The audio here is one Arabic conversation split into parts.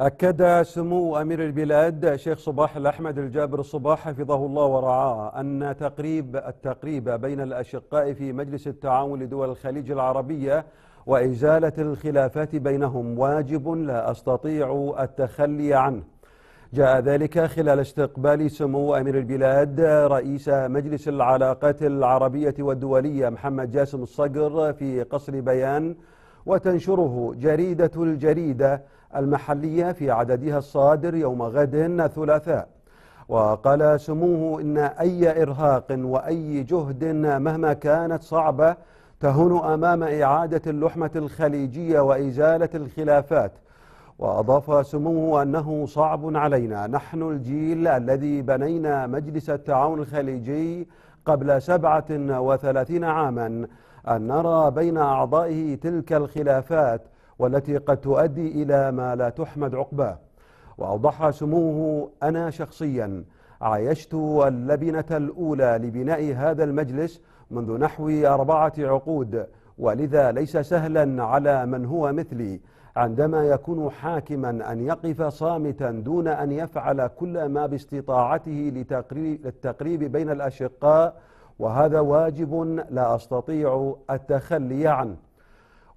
أكد سمو أمير البلاد شيخ صباح الأحمد الجابر الصباح حفظه الله ورعاه أن تقريب التقريب بين الأشقاء في مجلس التعاون لدول الخليج العربية وإزالة الخلافات بينهم واجب لا أستطيع التخلي عنه جاء ذلك خلال استقبال سمو أمير البلاد رئيس مجلس العلاقات العربية والدولية محمد جاسم الصقر في قصر بيان وتنشره جريدة الجريدة المحلية في عددها الصادر يوم غد ثلاثاء وقال سموه إن أي إرهاق وأي جهد مهما كانت صعبة تهون أمام إعادة اللحمة الخليجية وإزالة الخلافات وأضاف سموه أنه صعب علينا نحن الجيل الذي بنينا مجلس التعاون الخليجي قبل 37 عاما أن نرى بين أعضائه تلك الخلافات والتي قد تؤدي إلى ما لا تحمد عقباه وأوضح سموه أنا شخصيا عايشت اللبنة الأولى لبناء هذا المجلس منذ نحو أربعة عقود ولذا ليس سهلا على من هو مثلي عندما يكون حاكما أن يقف صامتا دون أن يفعل كل ما باستطاعته للتقريب بين الأشقاء وهذا واجب لا أستطيع التخلي عنه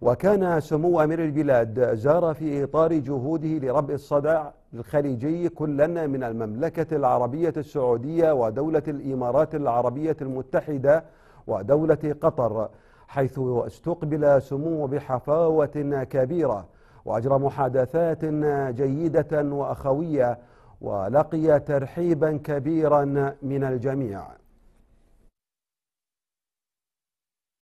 وكان سمو أمير البلاد زار في إطار جهوده لربع الصدع الخليجي كلا من المملكة العربية السعودية ودولة الإمارات العربية المتحدة ودولة قطر حيث استقبل سمو بحفاوة كبيرة وأجرى محادثات جيدة وأخوية ولقي ترحيبا كبيرا من الجميع